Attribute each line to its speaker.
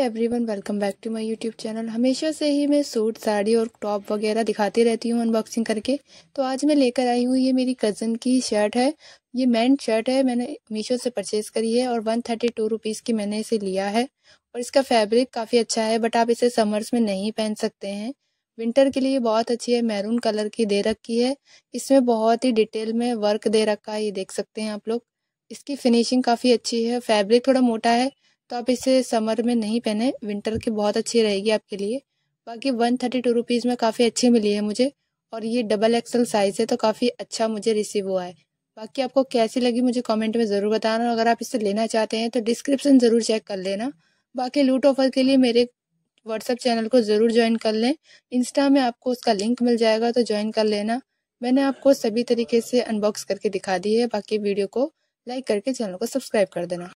Speaker 1: every everyone welcome back to my YouTube channel हमेशा से ही मैं सूट साड़ी और टॉप वगैरह दिखाती रहती हूँ अनबॉक्सिंग करके तो आज मैं लेकर आई हूँ ये मेरी कज़न की शर्ट है ये मैन शर्ट है मैंने मीशो से परचेज़ करी है और वन थर्टी टू रुपीज़ की मैंने इसे लिया है और इसका फैब्रिक काफ़ी अच्छा है बट आप इसे समर्स में नहीं पहन सकते हैं विंटर के लिए बहुत अच्छी है मैरून कलर की दे रखी है इसमें बहुत ही डिटेल में वर्क दे रखा है ये देख सकते हैं आप लोग इसकी फिनिशिंग काफ़ी अच्छी है फैब्रिक थोड़ा मोटा है तो आप इसे समर में नहीं पहने विंटर की बहुत अच्छी रहेगी आपके लिए बाकी वन थर्टी टू रुपीज़ में काफ़ी अच्छी मिली है मुझे और ये डबल एक्सल साइज़ है तो काफ़ी अच्छा मुझे रिसीव हुआ है बाकी आपको कैसी लगी मुझे कमेंट में ज़रूर बताना अगर आप इसे लेना चाहते हैं तो डिस्क्रिप्शन ज़रूर चेक कर लेना बाकी लूट ऑफर के लिए मेरे व्हाट्सअप चैनल को ज़रूर ज्वाइन कर लें इंस्टा में आपको उसका लिंक मिल जाएगा तो ज्वाइन कर लेना मैंने आपको सभी तरीके से अनबॉक्स करके दिखा दी है बाकी वीडियो को लाइक करके चैनल को सब्सक्राइब कर देना